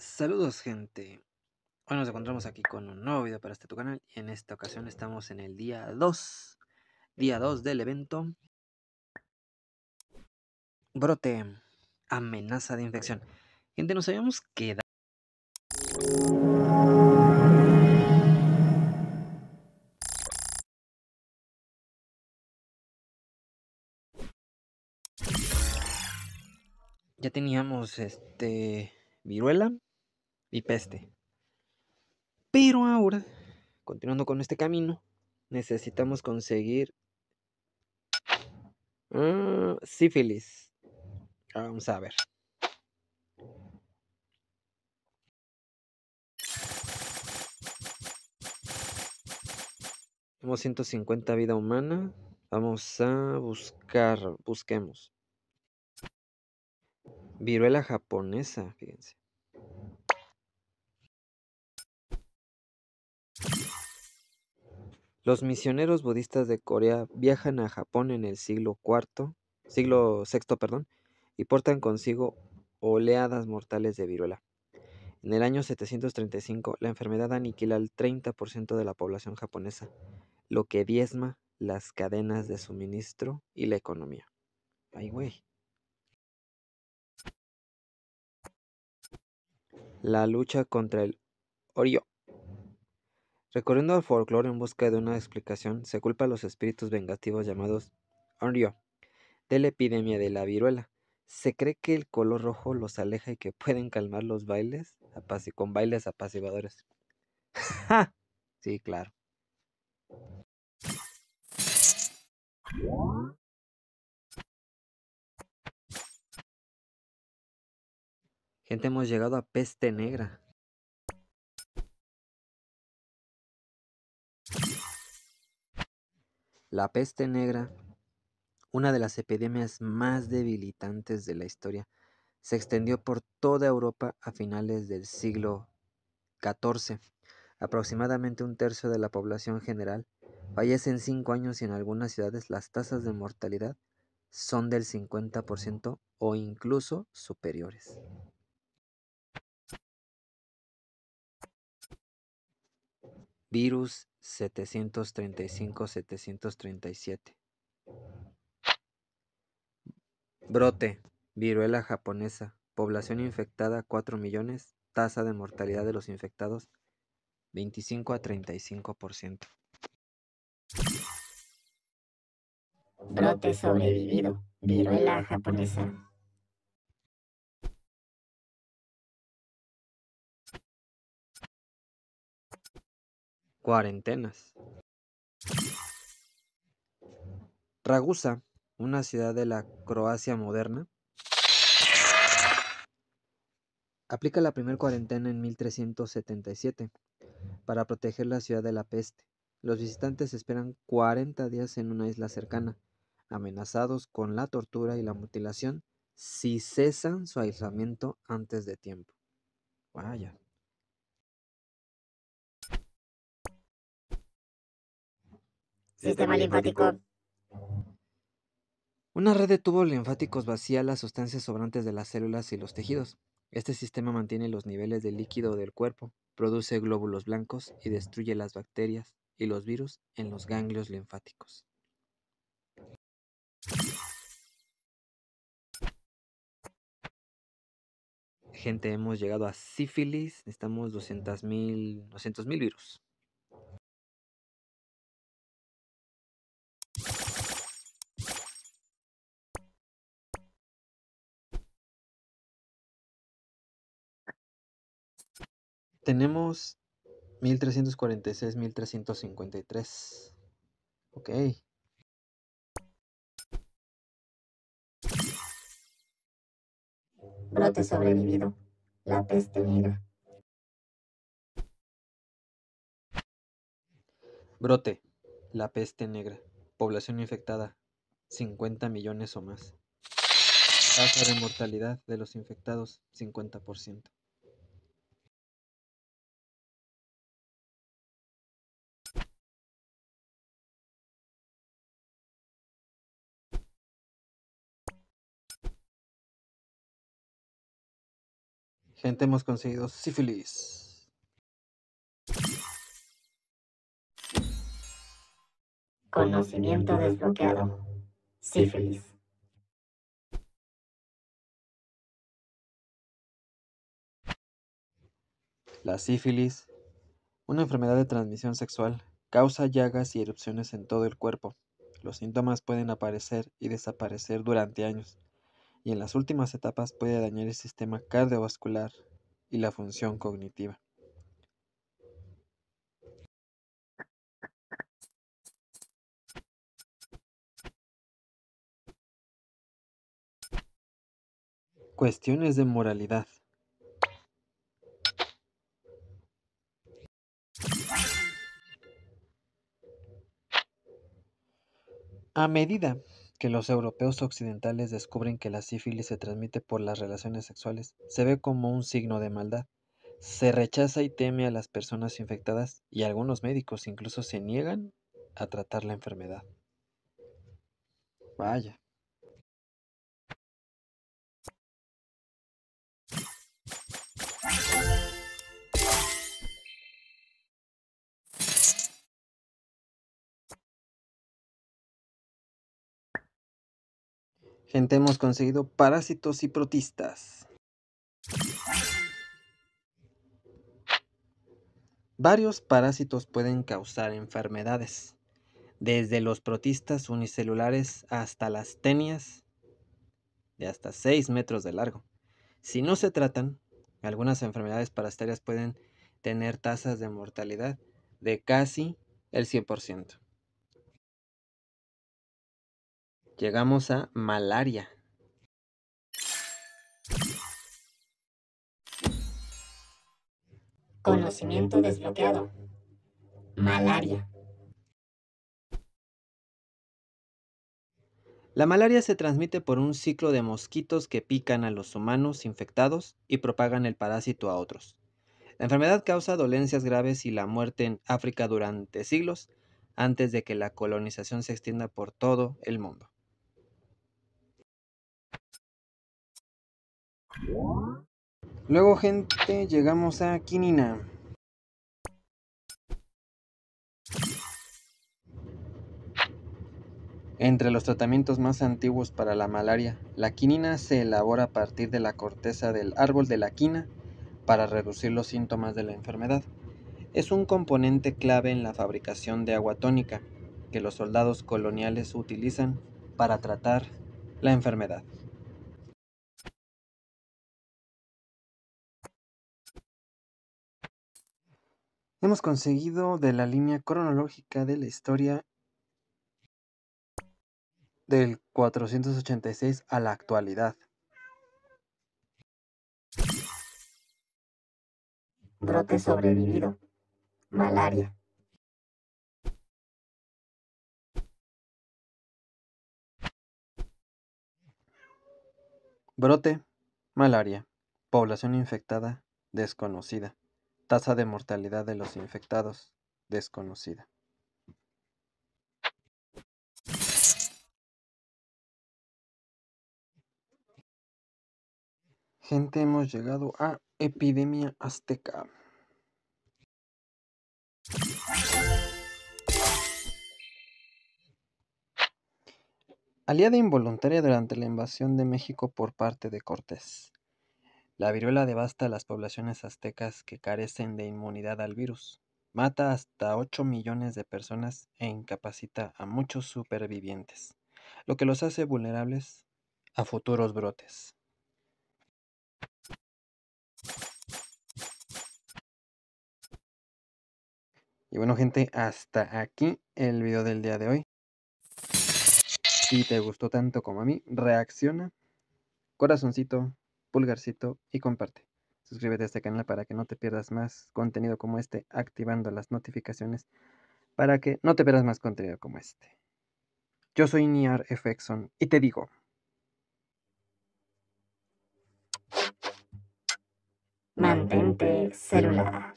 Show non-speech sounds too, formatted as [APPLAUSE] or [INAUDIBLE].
Saludos gente. Hoy nos encontramos aquí con un nuevo video para este tu canal y en esta ocasión estamos en el día 2, día 2 del evento Brote, amenaza de infección. Gente, nos habíamos quedado Ya teníamos este viruela, y peste. Pero ahora, continuando con este camino, necesitamos conseguir ah, sífilis. vamos a ver. Tenemos 150 vida humana. Vamos a buscar, busquemos. Viruela japonesa, fíjense. Los misioneros budistas de Corea viajan a Japón en el siglo IV, siglo VI, perdón, y portan consigo oleadas mortales de viruela. En el año 735, la enfermedad aniquila al 30% de la población japonesa, lo que diezma las cadenas de suministro y la economía. Ay, güey. La lucha contra el Orio Recorriendo al folclore en busca de una explicación, se culpa a los espíritus vengativos llamados Onryo de la epidemia de la viruela. Se cree que el color rojo los aleja y que pueden calmar los bailes con bailes apaciguadores. ¡Ja! [LAUGHS] sí, claro. Gente, hemos llegado a Peste Negra. La peste negra, una de las epidemias más debilitantes de la historia, se extendió por toda Europa a finales del siglo XIV. Aproximadamente un tercio de la población general fallece en cinco años y en algunas ciudades las tasas de mortalidad son del 50% o incluso superiores. Virus 735-737. Brote, viruela japonesa, población infectada 4 millones, tasa de mortalidad de los infectados 25 a 35%. Brote sobrevivido, viruela japonesa, Cuarentenas. Ragusa, una ciudad de la Croacia moderna, aplica la primera cuarentena en 1377 para proteger la ciudad de la peste. Los visitantes esperan 40 días en una isla cercana, amenazados con la tortura y la mutilación si cesan su aislamiento antes de tiempo. Vaya. Sistema linfático. Una red de tubos linfáticos vacía las sustancias sobrantes de las células y los tejidos. Este sistema mantiene los niveles de líquido del cuerpo, produce glóbulos blancos y destruye las bacterias y los virus en los ganglios linfáticos. Gente, hemos llegado a sífilis. Necesitamos 200.000 200, virus. Tenemos 1346, 1353. Ok. Brote sobrevivido. La peste negra. Brote. La peste negra. Población infectada. 50 millones o más. Tasa de mortalidad de los infectados, 50%. Gente, hemos conseguido sífilis. Conocimiento desbloqueado. Sífilis. La sífilis, una enfermedad de transmisión sexual, causa llagas y erupciones en todo el cuerpo. Los síntomas pueden aparecer y desaparecer durante años y en las últimas etapas puede dañar el sistema cardiovascular y la función cognitiva. Cuestiones de moralidad. A medida que los europeos occidentales descubren que la sífilis se transmite por las relaciones sexuales se ve como un signo de maldad. Se rechaza y teme a las personas infectadas y algunos médicos incluso se niegan a tratar la enfermedad. Vaya. Gente, hemos conseguido parásitos y protistas. Varios parásitos pueden causar enfermedades, desde los protistas unicelulares hasta las tenias de hasta 6 metros de largo. Si no se tratan, algunas enfermedades parasitarias pueden tener tasas de mortalidad de casi el 100%. Llegamos a malaria. Conocimiento desbloqueado. Malaria. La malaria se transmite por un ciclo de mosquitos que pican a los humanos infectados y propagan el parásito a otros. La enfermedad causa dolencias graves y la muerte en África durante siglos antes de que la colonización se extienda por todo el mundo. Luego, gente, llegamos a Quinina. Entre los tratamientos más antiguos para la malaria, la quinina se elabora a partir de la corteza del árbol de la quina para reducir los síntomas de la enfermedad. Es un componente clave en la fabricación de agua tónica que los soldados coloniales utilizan para tratar la enfermedad. Hemos conseguido de la línea cronológica de la historia del 486 a la actualidad. Brote sobrevivido. Malaria. Brote. Malaria. Población infectada desconocida. Tasa de mortalidad de los infectados, desconocida. Gente, hemos llegado a Epidemia Azteca. Aliada involuntaria durante la invasión de México por parte de Cortés. La viruela devasta a las poblaciones aztecas que carecen de inmunidad al virus, mata hasta 8 millones de personas e incapacita a muchos supervivientes, lo que los hace vulnerables a futuros brotes. Y bueno gente, hasta aquí el video del día de hoy. Si te gustó tanto como a mí, reacciona, corazoncito, pulgarcito y comparte. Suscríbete a este canal para que no te pierdas más contenido como este, activando las notificaciones para que no te pierdas más contenido como este. Yo soy Niar Efexon y te digo. Mantente celular.